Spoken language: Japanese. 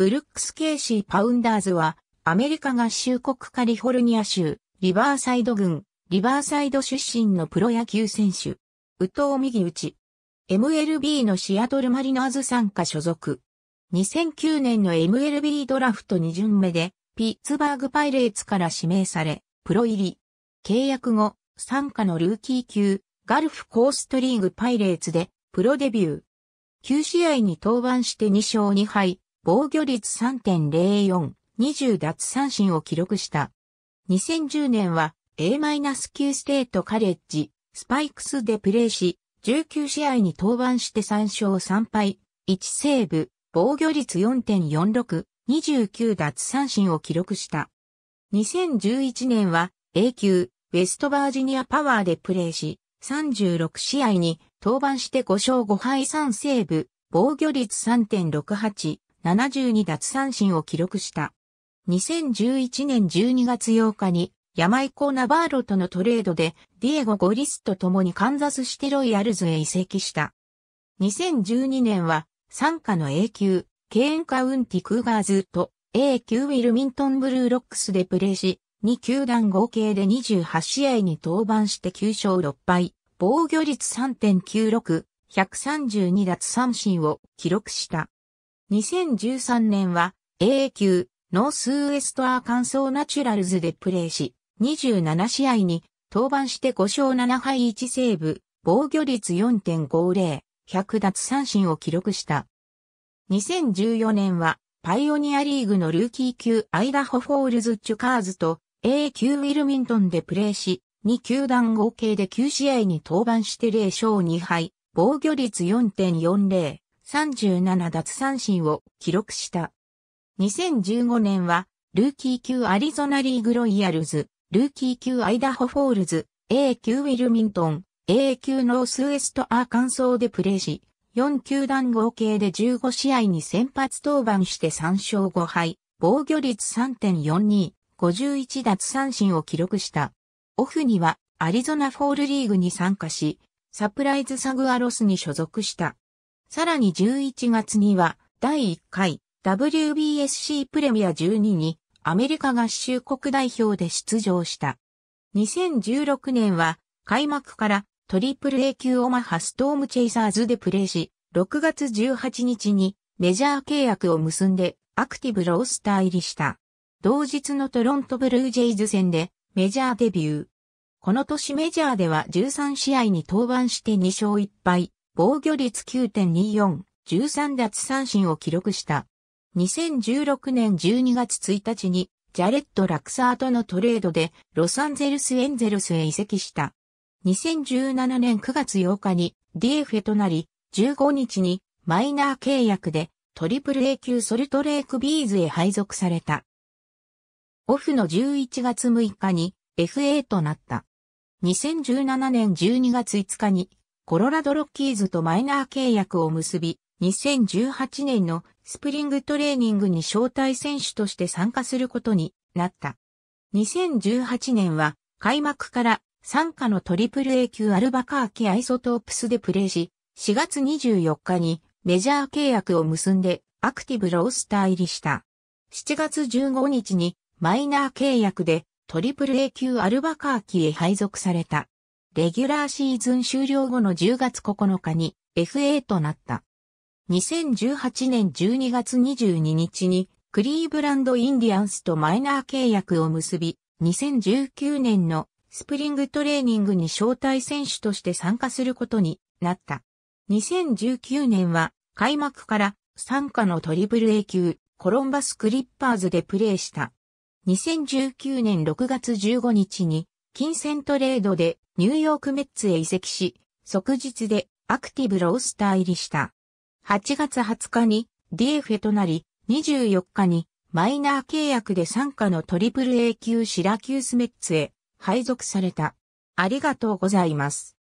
ブルックス・ケーシー・パウンダーズは、アメリカ合衆国カリフォルニア州、リバーサイド郡、リバーサイド出身のプロ野球選手。宇藤右打ち。MLB のシアトルマリナーズ参加所属。2009年の MLB ドラフト2巡目で、ピッツバーグパイレーツから指名され、プロ入り。契約後、参加のルーキー級、ガルフコーストリーグパイレーツで、プロデビュー。9試合に登板して2勝2敗、防御率3.04、20奪三振を記録した。2010年は A-9 ステートカレッジ、スパイクスでプレーし、19試合に登板して3勝3敗、1セーブ、防御率4.46、29奪三振を記録した。2011年は A 級、ウェストバージニアパワーでプレーし、36試合に登板して5勝5敗3セーブ、防御率3.68、72奪三振を記録した。2011年12月8日に、山井コナバーロとのトレードで、ディエゴ・ゴリスと共にカンザスシテロイヤルズへ移籍した。2012年は、参加の A 級、ケーンカウンティ・クーガーズと A 級ウィルミントン・ブルーロックスでプレーし、2球団合計で28試合に登板して9勝6敗、防御率3.96、132奪三振を記録した。2013年は AA 級ノースウエストアーカンソーナチュラルズでプレーし、27試合に登板して5勝7敗1セーブ、防御率4.50、100奪三振を記録した。2014年はパイオニアリーグのルーキー級アイダホフォールズ・チュカーズと A 級ウィルミントンでプレーし、2球団合計で9試合に登板して0勝2敗、防御率4.40、37奪三振を記録した。2015年は、ルーキー級アリゾナリーグロイヤルズ、ルーキー級アイダホフォールズ、A 級ウィルミントン、A 級ノースウエストアーカンソーでプレーし、4球団合計で15試合に先発登板して3勝5敗、防御率3.42、51奪三振を記録した。オフにはアリゾナフォールリーグに参加し、サプライズサグアロスに所属した。さらに11月には第1回 WBSC プレミア12にアメリカ合衆国代表で出場した。2016年は開幕からトリプル A 級オマハストームチェイサーズでプレーし、6月18日にメジャー契約を結んでアクティブロースター入りした。同日のトロントブルージェイズ戦でメジャーデビュー。この年メジャーでは13試合に登板して2勝1敗、防御率9.24、13奪三振を記録した。2016年12月1日に、ジャレット・ラクサーとのトレードで、ロサンゼルス・エンゼルスへ移籍した。2017年9月8日に d f となり、15日にマイナー契約でトリプル A 級ソルトレークビーズへ配属された。オフの11月6日に FA となった。2017年12月5日にコロラドロッキーズとマイナー契約を結び、2018年のスプリングトレーニングに招待選手として参加することになった。2018年は開幕から参加のトリプル A 級アルバカーキアイソトープスでプレーし、4月24日にメジャー契約を結んでアクティブロースター入りした。7月15日にマイナー契約でトリプル A 級アルバカーキへ配属された。レギュラーシーズン終了後の10月9日に FA となった。2018年12月22日にクリーブランドインディアンスとマイナー契約を結び、2019年のスプリングトレーニングに招待選手として参加することになった。2019年は開幕から参加のトリブル A 級コロンバスクリッパーズでプレーした。2019年6月15日に金銭トレードでニューヨークメッツへ移籍し、即日でアクティブロースター入りした。8月20日に DFA となり、24日にマイナー契約で参加のトリプル A 級シラキュースメッツへ配属された。ありがとうございます。